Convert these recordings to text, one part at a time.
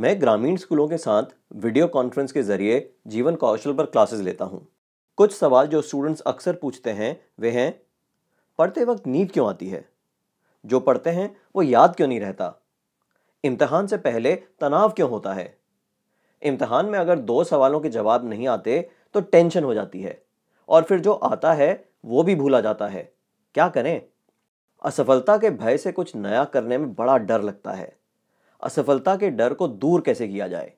मैं ग्रामीण स्कूलों के साथ वीडियो कॉन्फ्रेंस के जरिए जीवन कौशल पर क्लासेस लेता हूँ कुछ सवाल जो स्टूडेंट्स अक्सर पूछते हैं वे हैं पढ़ते वक्त नींद क्यों आती है जो पढ़ते हैं वो याद क्यों नहीं रहता इम्तहान से पहले तनाव क्यों होता है इम्तहान में अगर दो सवालों के जवाब नहीं आते तो टेंशन हो जाती है और फिर जो आता है वो भी भूला जाता है क्या करें असफलता के भय से कुछ नया करने में बड़ा डर लगता है असफलता के डर को दूर कैसे किया जाए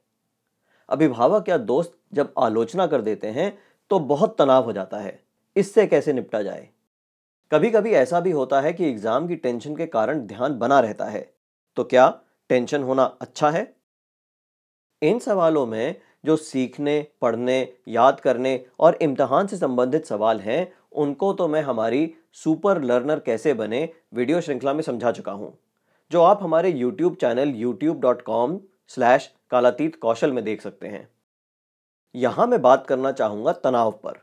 अभिभावक या दोस्त जब आलोचना कर देते हैं तो बहुत तनाव हो जाता है इससे कैसे निपटा जाए कभी कभी ऐसा भी होता है कि एग्ज़ाम की टेंशन के कारण ध्यान बना रहता है तो क्या टेंशन होना अच्छा है इन सवालों में जो सीखने पढ़ने याद करने और इम्तहान से संबंधित सवाल हैं उनको तो मैं हमारी सुपर लर्नर कैसे बने वीडियो श्रृंखला में समझा चुका हूँ जो आप हमारे YouTube channel youtube.com slash Kalateet Kaushal में देख सकते हैं यहां मैं बात करना चाहूंगा तनाव पर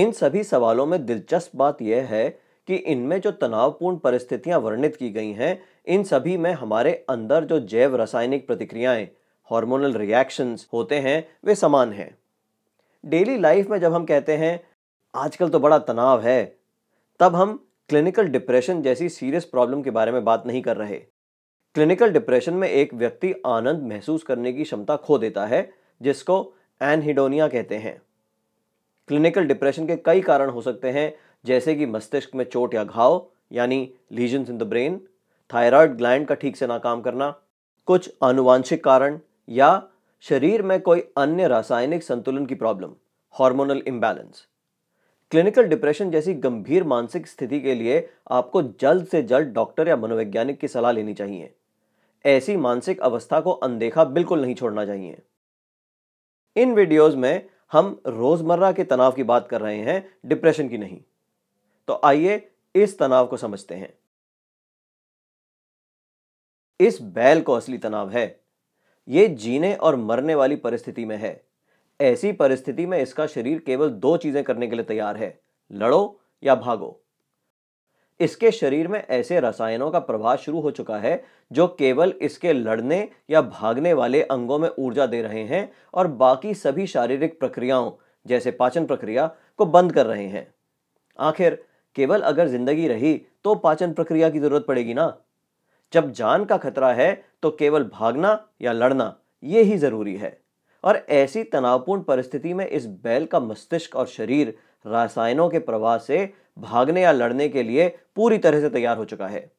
इन सभी सवालों में दिलचस्प बात यह है कि इनमें जो तनावपूर्ण परिस्थितियां वर्णित की गई हैं इन सभी में हमारे अंदर जो जैव रासायनिक प्रतिक्रियाएं हार्मोनल रिएक्शंस होते हैं वे समान हैं डेली लाइफ में जब हम कहते हैं आजकल तो बड़ा तनाव है तब हम क्लिनिकल डिप्रेशन जैसी सीरियस प्रॉब्लम के बारे में बात नहीं कर रहे क्लिनिकल डिप्रेशन में एक व्यक्ति आनंद महसूस करने की क्षमता खो देता है जिसको एनहिडोनिया कहते हैं क्लिनिकल डिप्रेशन के कई कारण हो सकते हैं जैसे कि मस्तिष्क में चोट या घाव यानी lesion in the brain thyroid gland का ठीक से ना काम करना कुछ आनुवांशिक कारण या शरीर में कोई अन्य रासायनिक संतुलन की problem hormonal imbalance clinical depression जैसी गंभीर मानसिक स्थिति के लिए आपको जल्द से जल्द डॉक्टर या मनोवैज्ञानिक की सलाह लेनी चाहिए ऐसी मानसिक अवस्था को अनदेखा बिल्कुल नहीं छोड़ना चाहिए इन वीडियोस में हम रोजमर्रा के तनाव की बात कर रहे हैं डिप्रेशन की नहीं तो आइए इस तनाव को समझते हैं इस बैल को असली तनाव है यह जीने और मरने वाली परिस्थिति में है ऐसी परिस्थिति में इसका शरीर केवल दो चीजें करने के लिए तैयार है लड़ो या भागो इसके शरीर में ऐसे रसायनों का प्रवाह शुरू हो चुका है जो केवल इसके लड़ने या भागने वाले अंगों में ऊर्जा दे रहे हैं और बाकी सभी शारीरिक प्रक्रियाओं जैसे पाचन प्रक्रिया को बंद कर रहे हैं आखिर केवल अगर जिंदगी रही तो पाचन प्रक्रिया की जरूरत पड़ेगी ना जब जान का खतरा है तो केवल भागना या लड़ना ये ही जरूरी है और ऐसी तनावपूर्ण परिस्थिति में इस बैल का मस्तिष्क और शरीर रासायनों के प्रवाह से भागने या लड़ने के लिए पूरी तरह से तैयार हो चुका है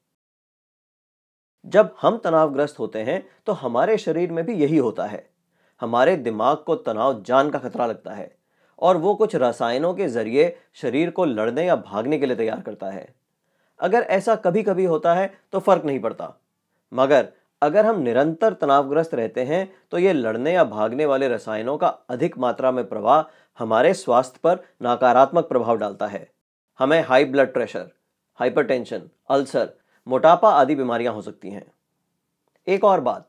जब हम तनावग्रस्त होते हैं तो हमारे शरीर में भी यही होता है हमारे दिमाग को तनाव जान का खतरा लगता है और वो कुछ रसायनों के जरिए शरीर को लड़ने या भागने के लिए तैयार करता है अगर ऐसा कभी कभी होता है तो फर्क नहीं पड़ता मगर अगर हम निरंतर तनावग्रस्त रहते हैं तो ये लड़ने या भागने वाले रसायनों का अधिक मात्रा में प्रवाह हमारे स्वास्थ्य पर नकारात्मक प्रभाव डालता है हमें high blood pressure hypertension, ulcer मोटापा आदि बीमारियां हो सकती हैं एक और बात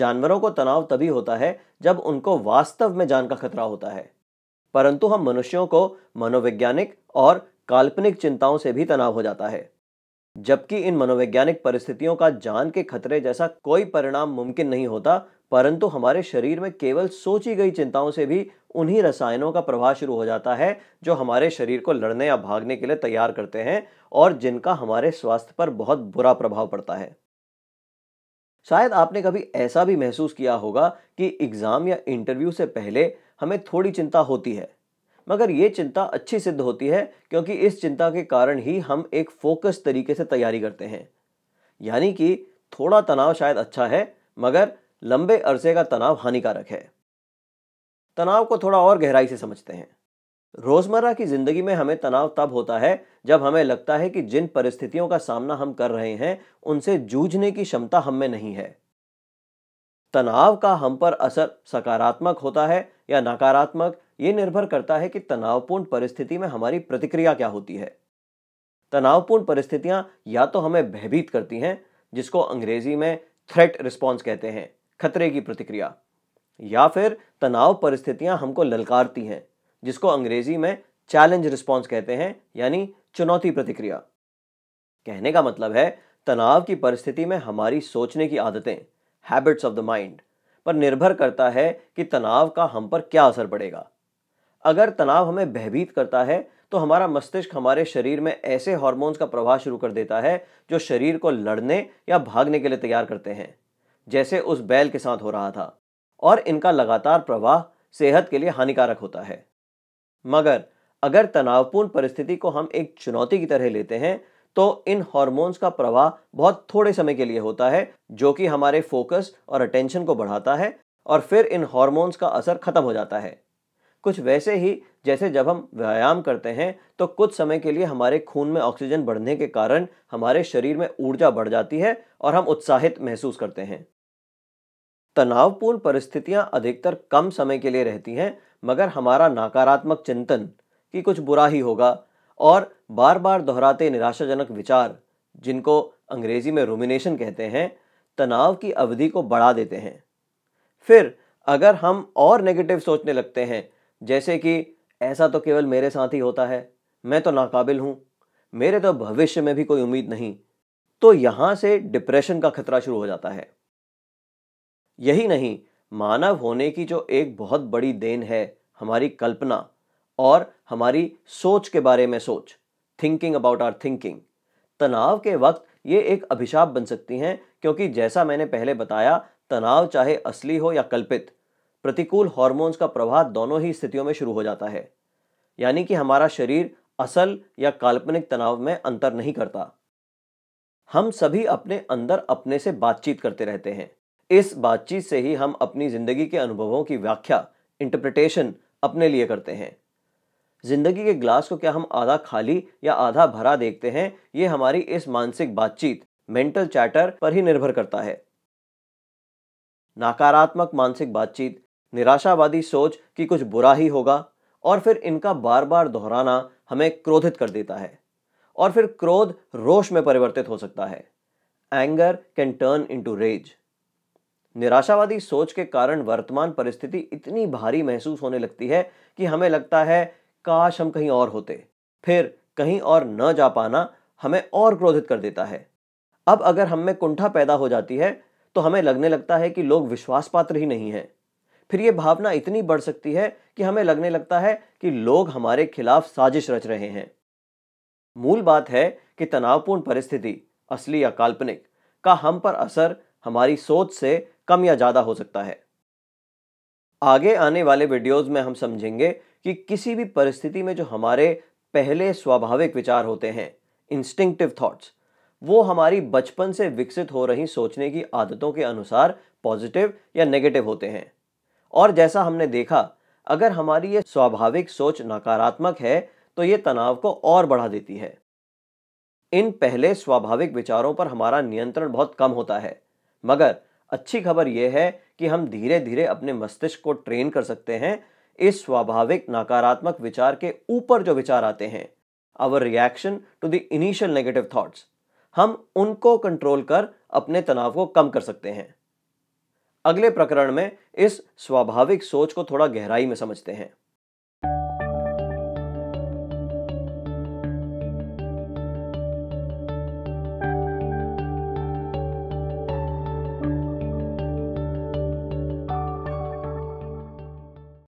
जानवरों को तनाव तभी होता है जब उनको वास्तव में जान का खतरा होता है परंतु हम मनुष्यों को मनोवैज्ञानिक और काल्पनिक चिंताओं से भी तनाव हो जाता है जबकि इन मनोवैज्ञानिक परिस्थितियों का जान के खतरे जैसा कोई परिणाम मुमकिन नहीं होता परंतु हमारे शरीर में केवल सोची गई चिंताओं से भी उन्हीं रसायनों का प्रभाव शुरू हो जाता है जो हमारे शरीर को लड़ने या भागने के लिए तैयार करते हैं और जिनका हमारे स्वास्थ्य पर बहुत बुरा प्रभाव पड़ता है शायद आपने कभी ऐसा भी महसूस किया होगा कि एग्ज़ाम या इंटरव्यू से पहले हमें थोड़ी चिंता होती है मगर ये चिंता अच्छी सिद्ध होती है क्योंकि इस चिंता के कारण ही हम एक फोकस तरीके से तैयारी करते हैं यानी कि थोड़ा तनाव शायद अच्छा है मगर लंबे अरसे का तनाव हानिकारक है तनाव को थोड़ा और गहराई से समझते हैं रोज़मर्रा की ज़िंदगी में हमें तनाव तब होता है जब हमें लगता है कि जिन परिस्थितियों का सामना हम कर रहे हैं उनसे जूझने की क्षमता हम में नहीं है तनाव का हम पर असर सकारात्मक होता है या नकारात्मक ये निर्भर करता है कि तनावपूर्ण परिस्थिति में हमारी प्रतिक्रिया क्या होती है तनावपूर्ण परिस्थितियां या तो हमें भयभीत करती हैं जिसको अंग्रेजी में थ्रेट रिस्पॉन्स कहते हैं खतरे की प्रतिक्रिया या फिर तनाव परिस्थितियां हमको ललकारती हैं जिसको अंग्रेजी में चैलेंज रिस्पॉन्स कहते हैं यानी चुनौती प्रतिक्रिया कहने का मतलब है तनाव की परिस्थिति में हमारी सोचने की आदतें हैबिट्स ऑफ द माइंड पर निर्भर करता है कि तनाव का हम पर क्या असर पड़ेगा अगर तनाव हमें भयभीत करता है तो हमारा मस्तिष्क हमारे शरीर में ऐसे हार्मोन्स का प्रवाह शुरू कर देता है जो शरीर को लड़ने या भागने के लिए तैयार करते हैं जैसे उस बैल के साथ हो रहा था और इनका लगातार प्रवाह सेहत के लिए हानिकारक होता है मगर अगर तनावपूर्ण परिस्थिति को हम एक चुनौती की तरह लेते हैं तो इन हॉर्मोन्स का प्रवाह बहुत थोड़े समय के लिए होता है जो कि हमारे फोकस और अटेंशन को बढ़ाता है और फिर इन हॉर्मोन्स का असर खत्म हो जाता है कुछ वैसे ही जैसे जब हम व्यायाम करते हैं तो कुछ समय के लिए हमारे खून में ऑक्सीजन बढ़ने के कारण हमारे शरीर में ऊर्जा बढ़ जाती है और हम उत्साहित महसूस करते हैं तनावपूर्ण परिस्थितियां अधिकतर कम समय के लिए रहती हैं मगर हमारा नकारात्मक चिंतन कि कुछ बुरा ही होगा और बार बार दोहराते निराशाजनक विचार जिनको अंग्रेजी में रोमिनेशन कहते हैं तनाव की अवधि को बढ़ा देते हैं फिर अगर हम और नेगेटिव सोचने लगते हैं जैसे कि ऐसा तो केवल मेरे साथ ही होता है मैं तो नाकाबिल हूँ मेरे तो भविष्य में भी कोई उम्मीद नहीं तो यहाँ से डिप्रेशन का खतरा शुरू हो जाता है यही नहीं मानव होने की जो एक बहुत बड़ी देन है हमारी कल्पना और हमारी सोच के बारे में सोच थिंकिंग अबाउट आर थिंकिंग तनाव के वक्त ये एक अभिशाप बन सकती हैं क्योंकि जैसा मैंने पहले बताया तनाव चाहे असली हो या कल्पित प्रतिकूल हॉर्मोन्स का प्रभाव दोनों ही स्थितियों में शुरू हो जाता है यानी कि हमारा शरीर असल या काल्पनिक तनाव में अंतर नहीं करता हम सभी अपने अंदर अपने से बातचीत करते रहते हैं इस बातचीत से ही हम अपनी जिंदगी के अनुभवों की व्याख्या इंटरप्रिटेशन अपने लिए करते हैं जिंदगी के ग्लास को क्या हम आधा खाली या आधा भरा देखते हैं ये हमारी इस मानसिक बातचीत मेंटल चैटर पर ही निर्भर करता है नकारात्मक मानसिक बातचीत निराशावादी सोच कि कुछ बुरा ही होगा और फिर इनका बार बार दोहराना हमें क्रोधित कर देता है और फिर क्रोध रोष में परिवर्तित हो सकता है anger can turn into rage निराशावादी सोच के कारण वर्तमान परिस्थिति इतनी भारी महसूस होने लगती है कि हमें लगता है काश हम कहीं और होते फिर कहीं और न जा पाना हमें और क्रोधित कर देता है अब अगर हम में कुंठा पैदा हो जाती है तो हमें लगने लगता है कि लोग विश्वास पात्र ही नहीं हैं फिर ये भावना इतनी बढ़ सकती है कि हमें लगने लगता है कि लोग हमारे खिलाफ साजिश रच रहे हैं मूल बात है कि तनावपूर्ण परिस्थिति असली या काल्पनिक का हम पर असर हमारी सोच से कम या ज़्यादा हो सकता है आगे आने वाले वीडियोस में हम समझेंगे कि किसी भी परिस्थिति में जो हमारे पहले स्वाभाविक विचार होते हैं इंस्टिंक्टिव थॉट्स वो हमारी बचपन से विकसित हो रही सोचने की आदतों के अनुसार पॉजिटिव या नेगेटिव होते हैं और जैसा हमने देखा अगर हमारी ये स्वाभाविक सोच नकारात्मक है तो ये तनाव को और बढ़ा देती है इन पहले स्वाभाविक विचारों पर हमारा नियंत्रण बहुत कम होता है मगर अच्छी खबर यह है कि हम धीरे धीरे अपने मस्तिष्क को ट्रेन कर सकते हैं इस स्वाभाविक नकारात्मक विचार के ऊपर जो विचार आते हैं our reaction to the initial negative thoughts हम उनको कंट्रोल कर अपने तनाव को कम कर सकते हैं अगले प्रकरण में इस स्वाभाविक सोच को थोड़ा गहराई में समझते हैं